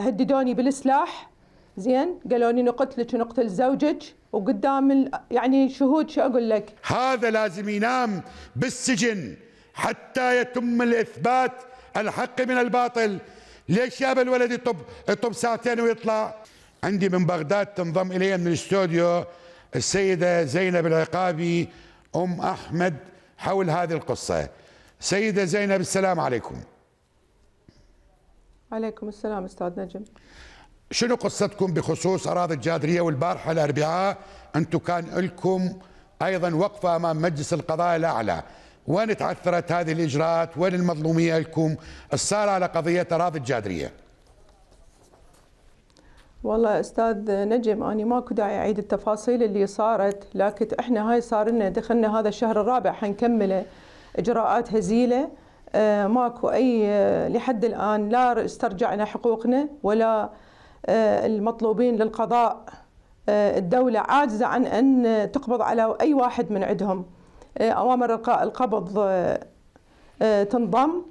هددوني بالسلاح زين قالوا لي نقتلك ونقتل زوجك وقدام يعني شهود شو اقول لك هذا لازم ينام بالسجن حتى يتم الاثبات الحق من الباطل ليش يا الولد يطب يطب ساعتين ويطلع عندي من بغداد تنضم الي من الاستوديو السيده زينب العقابي ام احمد حول هذه القصه سيده زينب السلام عليكم عليكم السلام استاذ نجم شنو قصتكم بخصوص اراضي الجادريه والبارحه الاربعاء انتم كان لكم ايضا وقفه امام مجلس القضاء الاعلى وين تعثرت هذه الاجراءات وين المظلوميه لكم السار على قضيه اراضي الجادريه والله استاذ نجم اني ماكو داعي اعيد التفاصيل اللي صارت لكن احنا هاي صار لنا دخلنا هذا الشهر الرابع حنكمله اجراءات هزيله آه، ماكو أي آه، لحد الآن لا استرجعنا حقوقنا ولا آه، المطلوبين للقضاء الدولة عاجزة عن أن تقبض على أي واحد من عندهم أوامر إلقاء القبض تنضم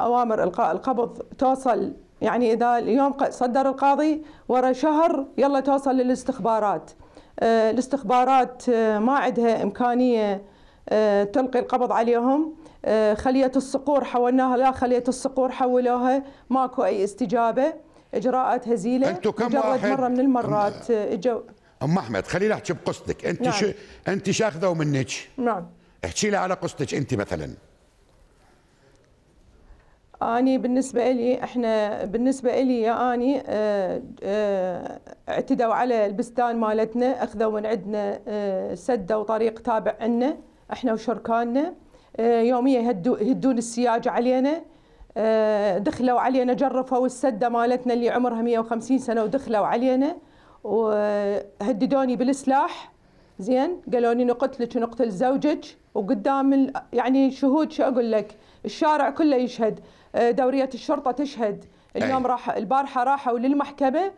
أوامر إلقاء القبض توصل يعني إذا اليوم صدر القاضي ورا شهر يلا توصل للاستخبارات الاستخبارات ما عندها إمكانية تلقي القبض عليهم آه، خلية الصقور حولناها لا خلية الصقور حولوها ماكو أي استجابة إجراءات هزيلة أنتوا كم واحد مرة من المرات آه، اجوا أم أحمد خلينا أحكي بقصتك أنت نعم. شو أنت شاخذة منك نعم احكي لي على قصتك أنت مثلا أني بالنسبة لي إحنا بالنسبة لي يا أني اه اه اعتدوا على البستان مالتنا أخذوا من عندنا اه سدوا طريق تابع عنا إحنا وشركاننا آه، يوميا يهدون السياج علينا آه، دخلوا علينا جرفوا السده مالتنا اللي عمرها 150 سنه ودخلوا علينا وهددوني بالسلاح زين قالوا لي نقتلك ونقتل زوجك وقدام يعني شهود شو اقول لك الشارع كله يشهد آه، دوريه الشرطه تشهد اليوم راح البارحه راحوا للمحكمه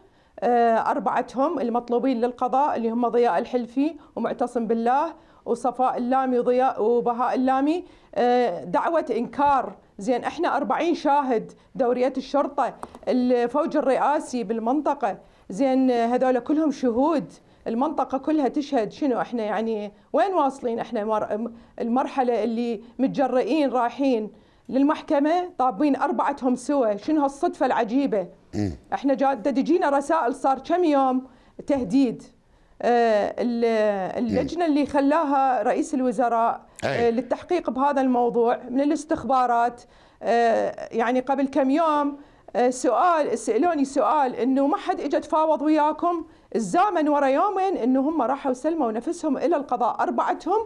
اربعتهم المطلوبين للقضاء اللي هم ضياء الحلفي ومعتصم بالله وصفاء اللامي وضياء وبهاء اللامي آه، دعوة إنكار زين احنا 40 شاهد دورية الشرطة الفوج الرئاسي بالمنطقة زين هذول كلهم شهود المنطقة كلها تشهد شنو احنا يعني وين واصلين احنا المرحلة اللي متجرئين رايحين للمحكمة طابين أربعتهم سوا شنو هالصدفة العجيبة احنا جاد تجينا رسائل صار كم يوم تهديد آه، اللجنه اللي خلاها رئيس الوزراء آه، للتحقيق بهذا الموضوع من الاستخبارات آه، يعني قبل كم يوم سؤال سالوني سؤال انه ما حد اجى تفاوض وياكم الزامن ورا يومين انه هم راحوا سلموا نفسهم الى القضاء اربعتهم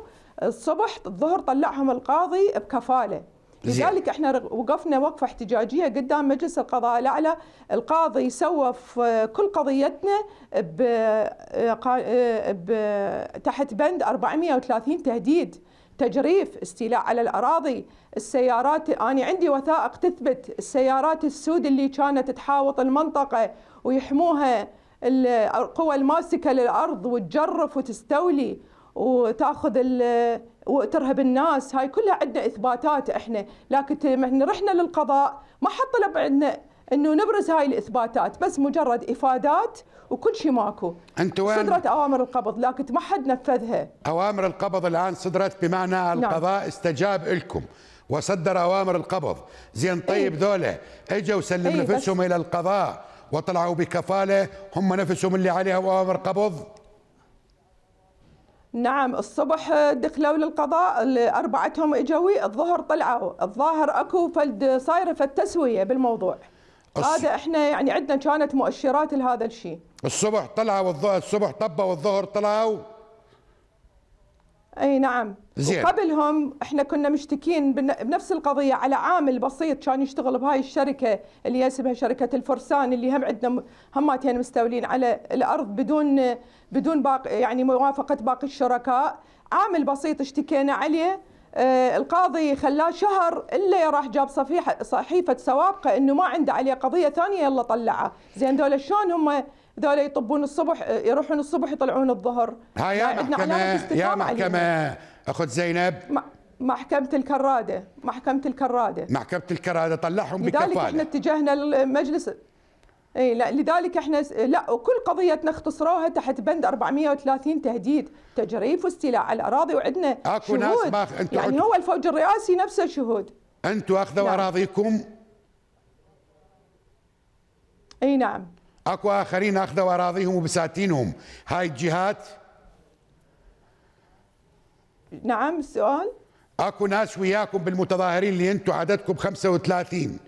الصبح الظهر طلعهم القاضي بكفاله لذلك احنا وقفنا وقفه احتجاجيه قدام مجلس القضاء الاعلى القاضي سوى في آه، كل قضيتنا ب... آه، آه، ب... تحت بند 430 تهديد تجريف استيلاء على الأراضي السيارات أنا عندي وثائق تثبت السيارات السود اللي كانت تحاوط المنطقة ويحموها القوى الماسكة للأرض وتجرف وتستولي وتاخذ وترهب الناس هاي كلها عندنا اثباتات احنا لكن احنا رحنا للقضاء ما حط طلب عندنا انه نبرز هاي الاثباتات بس مجرد افادات وكل شيء ماكو انت وين صدرت اوامر القبض لكن ما حد نفذها اوامر القبض الان صدرت بمعنى نعم. القضاء نعم. استجاب لكم وصدر اوامر القبض زين إيه. طيب ايه؟ ذولا اجوا سلم ايه نفسهم الى القضاء وطلعوا بكفاله هم نفسهم اللي عليها اوامر قبض نعم الصبح دخلوا للقضاء أربعتهم اجوا الظهر طلعوا الظاهر أكو فد صايرة فالتسوية بالموضوع الص... هذا احنا يعني عندنا كانت مؤشرات لهذا الشيء الصبح طلعوا الظهر الصبح طبوا الظهر طلعوا اي نعم زين. وقبلهم احنا كنا مشتكين بنفس القضيه على عامل بسيط كان يشتغل بهاي الشركه اللي اسمها شركه الفرسان اللي هم عندنا هماتين مستولين على الارض بدون بدون باقي يعني موافقه باقي الشركاء عامل بسيط اشتكينا عليه آه، القاضي خلاه شهر الا راح جاب صفيحه صحيفه سوابقه انه ما عنده عليه قضيه ثانيه يلا طلعه زين دول شلون هم ذولا يطبون الصبح يروحون الصبح يطلعون الظهر ها يا محكمة يا محكمة أخت زينب محكمة الكرادة محكمة الكرادة محكمة الكرادة طلعهم بكفالة لذلك احنا اتجهنا للمجلس اي لا لذلك احنا لا وكل قضيتنا اختصروها تحت بند 430 تهديد تجريف واستيلاء على الاراضي وعندنا اكو ناس ما أخ... انتو يعني عد... هو الفوج الرئاسي نفسه شهود انتم اخذوا نعم. اراضيكم اي نعم اكو اخرين اخذوا اراضيهم وبساتينهم هاي الجهات نعم السؤال اكو ناس وياكم بالمتظاهرين اللي انتم عددكم 35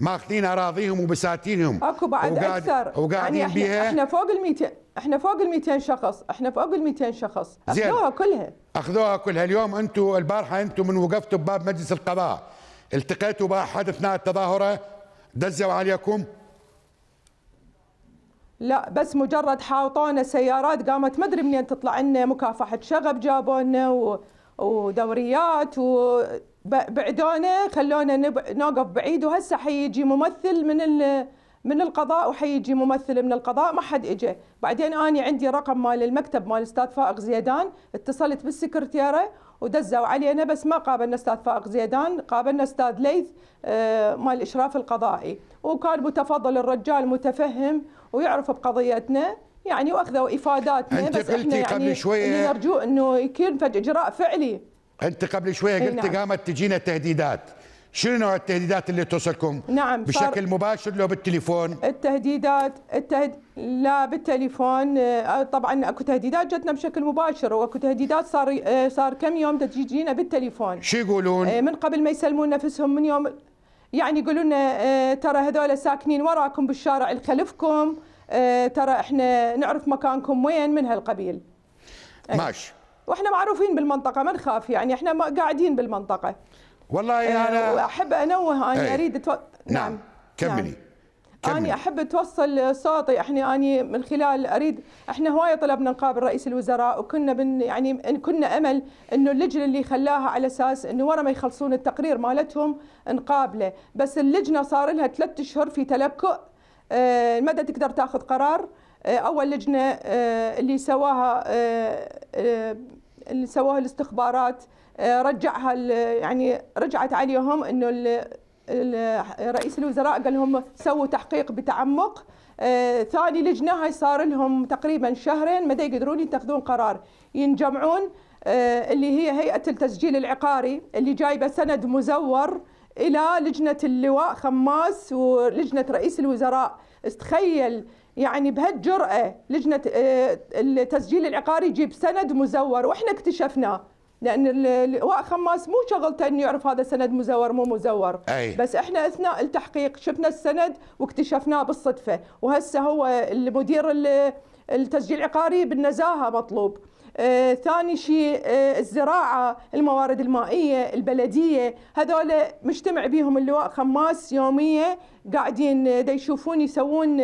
ماخذين اراضيهم وبساتينهم اكو بعد وقاعد اكثر وقاعدين يعني بيها احنا فوق ال 200 احنا فوق ال 200 شخص احنا فوق ال 200 شخص اخذوها كلها اخذوها كلها اليوم انتم البارحه انتم من وقفتوا بباب مجلس القضاء التقيتوا باحد اثناء التظاهره دزوا عليكم لا بس مجرد حاوطونا سيارات قامت ما ادري منين تطلع لنا مكافحه شغب جابوا لنا ودوريات وبعدونا خلونا نوقف بعيد وهسه حيجي ممثل من ال... من القضاء وحيجي ممثل من القضاء ما حد اجى، بعدين انا عندي رقم مال المكتب مال الاستاذ فائق زيدان، اتصلت بالسكرتيره ودزوا علينا بس ما قابلنا استاذ فائق زيدان قابلنا استاذ ليث آه، مال الاشراف القضائي وكان متفضل الرجال متفهم ويعرف بقضيتنا يعني واخذوا افاداتنا انت بس قلتي يعني قبل شويه نرجو انه يكون فج اجراء فعلي انت قبل شويه قلت نعم. قامت تجينا تهديدات شنو نوع التهديدات اللي توصلكم؟ نعم بشكل مباشر لو بالتليفون؟ التهديدات التهد... لا بالتليفون آه، طبعا اكو تهديدات جتنا بشكل مباشر واكو تهديدات صار آه، صار كم يوم تجينا بالتليفون شو يقولون؟ آه، من قبل ما يسلمون نفسهم من يوم يعني يقولون ترى هذول ساكنين وراكم بالشارع الخلفكم ترى احنا نعرف مكانكم وين من هالقبيل ماشي إيه. واحنا معروفين بالمنطقه ما نخاف يعني احنا قاعدين بالمنطقه والله يعني أنا أحب أنوه أي. أريد أتو... نعم،, نعم. نعم كملي نعم. أنا أحب توصل صوتي إحنا أني من خلال أريد إحنا هواية طلبنا نقابل رئيس الوزراء وكنا بن يعني كنا أمل إنه اللجنة اللي خلاها على أساس إنه ورا ما يخلصون التقرير مالتهم نقابله بس اللجنة صار لها ثلاثة أشهر في تلكؤ آه مدى تقدر تاخذ قرار آه أول لجنة آه اللي سواها آه، آه، اللي سووها الاستخبارات آه، رجعها يعني رجعت عليهم انه رئيس الوزراء قال لهم سووا تحقيق بتعمق آه، ثاني لجنه هاي صار لهم تقريبا شهرين ما يقدرون يتخذون قرار ينجمعون آه، اللي هي هيئه التسجيل العقاري اللي جايبه سند مزور إلى لجنة اللواء خماس ولجنة رئيس الوزراء استخيل يعني بهالجرأة لجنة آه، التسجيل العقاري يجيب سند مزور وإحنا اكتشفناه لان اللواء خماس مو شغلته انه يعرف هذا سند مزور مو مزور أي. بس احنا اثناء التحقيق شفنا السند واكتشفناه بالصدفه وهسه هو المدير التسجيل العقاري بالنزاهه مطلوب آه، ثاني شيء آه، الزراعة الموارد المائية البلدية هذول مجتمع بيهم اللواء خماس يومية قاعدين آه، دا يشوفون يسوون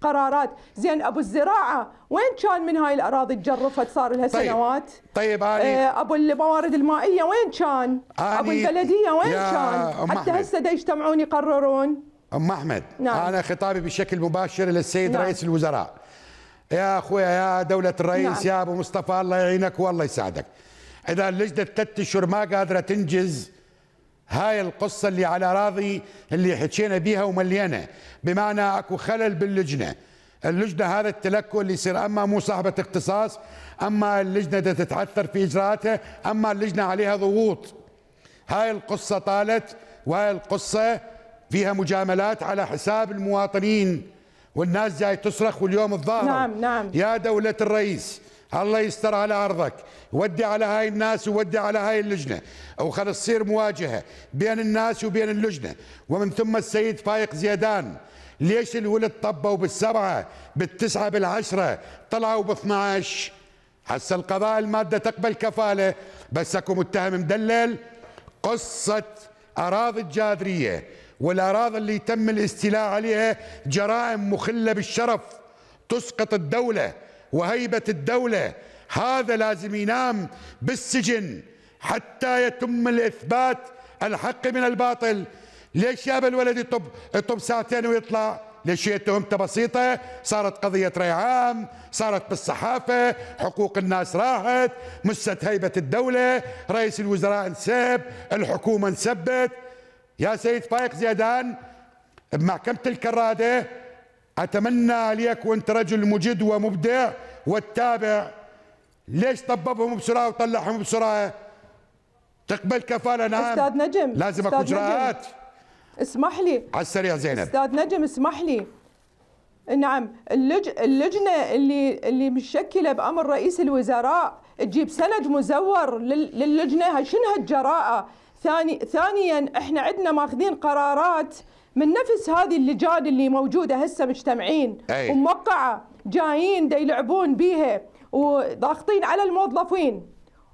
قرارات زين ابو الزراعه وين كان من هاي الاراضي تجرفت صار لها طيب. سنوات طيب آني ابو الموارد المائيه وين كان ابو البلديه وين كان حتى هسه دا يجتمعون يقررون ام احمد نعم. انا خطابي بشكل مباشر للسيد نعم. رئيس الوزراء يا اخويا يا دوله الرئيس نعم. يا ابو مصطفى الله يعينك والله يساعدك اذا اللجنه الثلاث اشهر ما قادره تنجز هاي القصة اللي على راضي اللي حكينا بيها ومليانة بمعنى اكو خلل باللجنة اللجنة هذا التلكؤ اللي يصير أما مو صاحبة اختصاص أما اللجنة تتعثر في إجراءاتها أما اللجنة عليها ضغوط هاي القصة طالت وهاي القصة فيها مجاملات على حساب المواطنين والناس جاي تصرخ واليوم الظاهر نعم نعم يا دولة الرئيس الله يستر على أرضك ودي على هاي الناس وودي على هاي اللجنة أو خلص تصير مواجهة بين الناس وبين اللجنة ومن ثم السيد فايق زيدان ليش الولد طبوا بالسبعة بالتسعة بالعشرة طلعوا باثناش حس القضاء المادة تقبل كفالة بس اكو متهم مدلل قصة أراضي الجاذرية والأراضي اللي تم الاستيلاء عليها جرائم مخلة بالشرف تسقط الدولة وهيبة الدولة هذا لازم ينام بالسجن حتى يتم الإثبات الحق من الباطل ليش يا الولد يطب يطب ساعتين ويطلع ليش هي تهمته بسيطه صارت قضيه ري عام صارت بالصحافه حقوق الناس راحت مست هيبه الدوله رئيس الوزراء انسب الحكومه انسبت يا سيد فايق زيدان بمحكمة الكرادة أتمنى ليك وأنت رجل مجد ومبدع وتتابع ليش طببهم بسرعة وطلعهم بسرعة تقبل كفالة نعم أستاذ نجم لازم أكو إجراءات اسمح لي على السريع زينب أستاذ نجم اسمح لي نعم اللج... اللجنة اللي اللي مشكلة بأمر رئيس الوزراء تجيب سند مزور لل... للجنة شنو هالجراءة ثاني ثانيا احنا عندنا ماخذين قرارات من نفس هذه اللجان اللي موجوده هسه مجتمعين أي. وموقعه جايين يلعبون بيها وضاغطين على الموظفين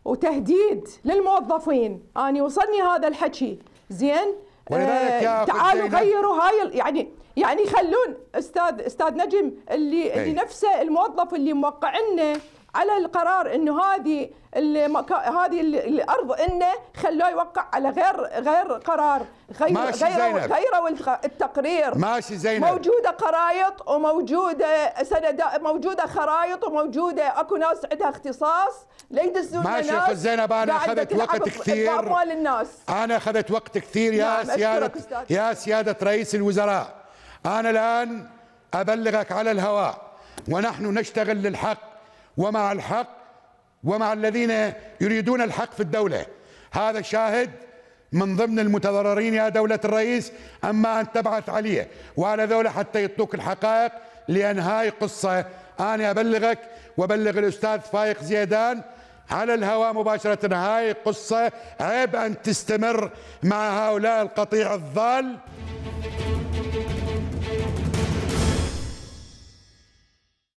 وتهديد للموظفين انا وصلني هذا الحكي زين آه تعالوا غيروا هاي يعني يعني خلون استاذ استاذ نجم اللي اللي نفسه الموظف اللي موقعنا على القرار انه هذه المكا... هذه الارض انه خلوه يوقع على غير غير قرار غير ماشي غير زينب. غير التقرير ماشي زينب موجوده قرايط وموجوده سند موجوده خرايط وموجوده اكو ناس عندها اختصاص لا يدزون ماشي اخت زينب انا اخذت وقت كثير الناس. انا اخذت وقت كثير يا نعم، سياده يا سياده رئيس الوزراء انا الان ابلغك على الهواء ونحن نشتغل للحق ومع الحق ومع الذين يريدون الحق في الدولة هذا شاهد من ضمن المتضررين يا دولة الرئيس أما أن تبعث عليه وعلى ذولا حتى يطلق الحقائق لأن هاي قصة أنا أبلغك وبلغ الأستاذ فايق زيدان على الهواء مباشرة هاي قصة عيب أن تستمر مع هؤلاء القطيع الضال